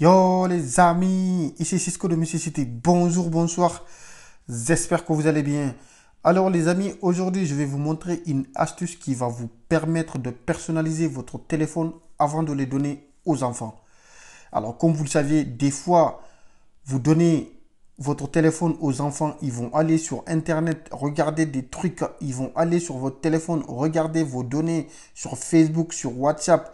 Yo les amis, ici Cisco de Mississippi. Bonjour, bonsoir. J'espère que vous allez bien. Alors les amis, aujourd'hui je vais vous montrer une astuce qui va vous permettre de personnaliser votre téléphone avant de les donner aux enfants. Alors comme vous le savez, des fois vous donnez votre téléphone aux enfants, ils vont aller sur internet regarder des trucs, ils vont aller sur votre téléphone regarder vos données sur Facebook, sur WhatsApp.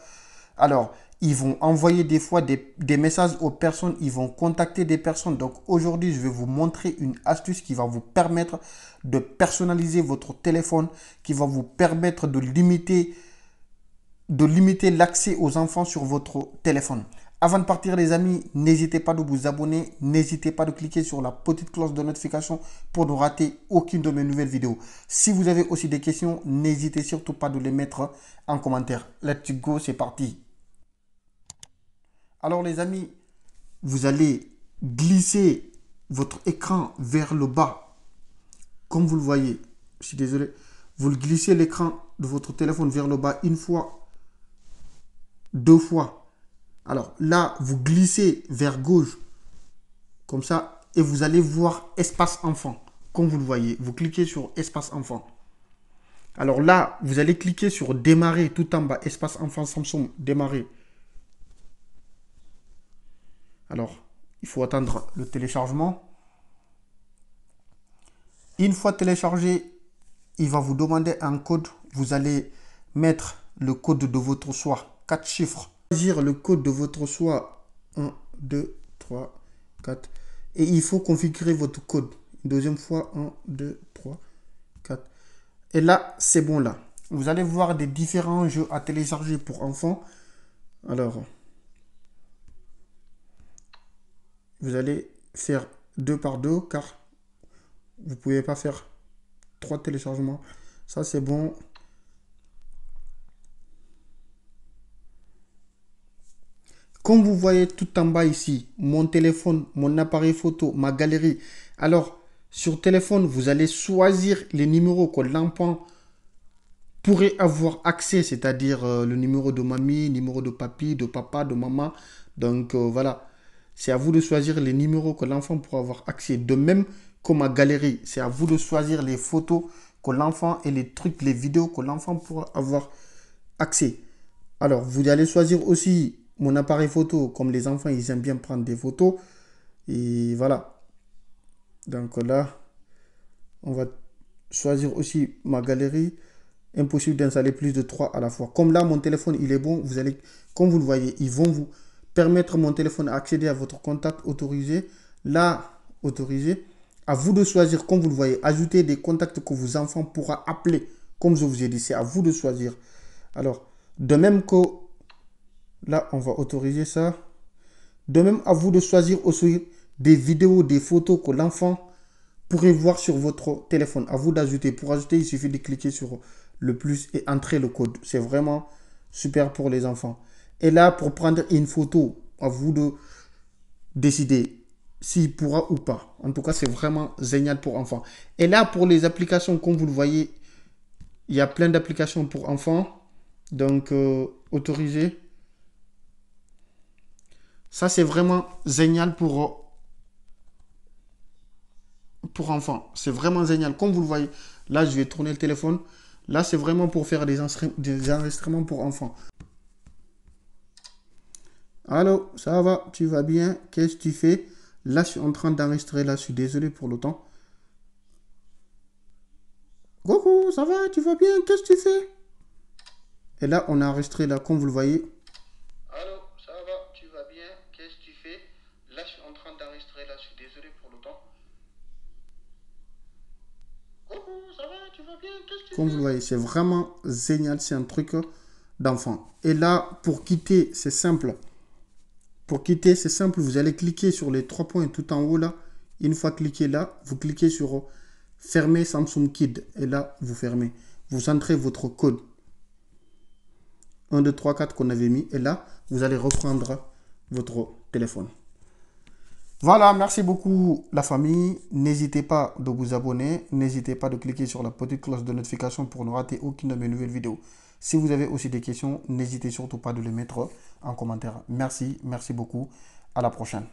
Alors, ils vont envoyer des fois des, messages aux personnes, ils vont contacter des personnes. Donc aujourd'hui, je vais vous montrer une astuce qui va vous permettre de personnaliser votre téléphone, qui va vous permettre de limiter de limiter l'accès aux enfants sur votre téléphone. Avant de partir les amis, n'hésitez pas de vous abonner, n'hésitez pas de cliquer sur la petite cloche de notification pour ne rater aucune de mes nouvelles vidéos. Si vous avez aussi des questions, n'hésitez surtout pas de les mettre en commentaire. Let's go, c'est parti. Alors les amis, vous allez glisser votre écran vers le bas. Comme vous le voyez, je suis désolé, vous le glissez l'écran de votre téléphone vers le bas une fois, deux fois. Alors là, vous glissez vers gauche, comme ça, et vous allez voir espace enfant. Comme vous le voyez, vous cliquez sur espace enfant. Alors là, vous allez cliquer sur démarrer tout en bas, espace enfant Samsung, démarrer. Alors, il faut attendre le téléchargement. Une fois téléchargé, il va vous demander un code. Vous allez mettre le code de votre choix, 4 chiffres. Choisir le code de votre choix, 1, 2, 3, 4. Et il faut configurer votre code. Une deuxième fois, 1, 2, 3, 4. Et là, c'est bon là. Vous allez voir des différents jeux à télécharger pour enfants. Alors, vous allez faire deux par deux car vous pouvez pas faire trois téléchargements. Ça, c'est bon. Comme vous voyez tout en bas ici, mon téléphone, mon appareil photo, ma galerie. Alors, sur téléphone, vous allez choisir les numéros que l'enfant pourrait avoir accès, c'est-à-dire euh, le numéro de mamie, numéro de papy, de papa, de maman. Donc euh, voilà, c'est à vous de choisir les numéros que l'enfant pourra avoir accès. De même que ma galerie, c'est à vous de choisir les photos que l'enfant et les trucs, les vidéos que l'enfant pourra avoir accès. Alors, vous allez choisir aussi mon appareil photo, comme les enfants, ils aiment bien prendre des photos. Et voilà. Donc là, on va choisir aussi ma galerie. Impossible d'installer plus de trois à la fois. Comme là, mon téléphone, il est bon. Vous allez, comme vous le voyez, ils vont vous permettre mon téléphone à accéder à votre contact autorisé, là autorisé. À vous de choisir, comme vous le voyez, ajouter des contacts que vos enfants pourront appeler. Comme je vous ai dit, c'est à vous de choisir. Alors, de même que là, on va autoriser ça. De même, à vous de choisir aussi des vidéos, des photos que l'enfant pourrait voir sur votre téléphone. À vous d'ajouter. Pour ajouter, il suffit de cliquer sur le plus et entrer le code. C'est vraiment super pour les enfants. Et là pour prendre une photo. À vous de décider s'il pourra ou pas. En tout cas, c'est vraiment génial pour enfants. Et là, pour les applications, comme vous le voyez, il y a plein d'applications pour enfants. Donc, euh, autorisé. Ça, c'est vraiment génial pour, pour enfants. C'est vraiment génial. Comme vous le voyez, là, je vais tourner le téléphone. Là, c'est vraiment pour faire des, enregistrements pour enfants. Allô, ça va, tu vas bien, qu'est-ce que tu fais Là, je suis en train d'enregistrer, là, je suis désolé pour le temps. Coucou, ça va, tu vas bien, qu'est-ce que tu fais Et là, on a enregistré, là, comme vous le voyez. Allô, ça va, tu vas bien, qu'est-ce que tu fais Là, je suis en train d'enregistrer, là, je suis désolé pour le temps. Coucou, ça va, tu vas bien, qu'est-ce que tu fais Comme vous le voyez, c'est vraiment génial, c'est un truc d'enfant. Et là, pour quitter, c'est simple. Pour quitter, c'est simple, vous allez cliquer sur les trois points tout en haut là. Une fois cliqué là, vous cliquez sur fermer Samsung Kid et là, vous fermez. Vous entrez votre code. 1, 2, 3, 4 qu'on avait mis et là, vous allez reprendre votre téléphone. Voilà, merci beaucoup la famille. N'hésitez pas de vous abonner. N'hésitez pas de cliquer sur la petite cloche de notification pour ne rater aucune de mes nouvelles vidéos. Si vous avez aussi des questions, n'hésitez surtout pas de les mettre en commentaire. Merci, merci beaucoup. À la prochaine.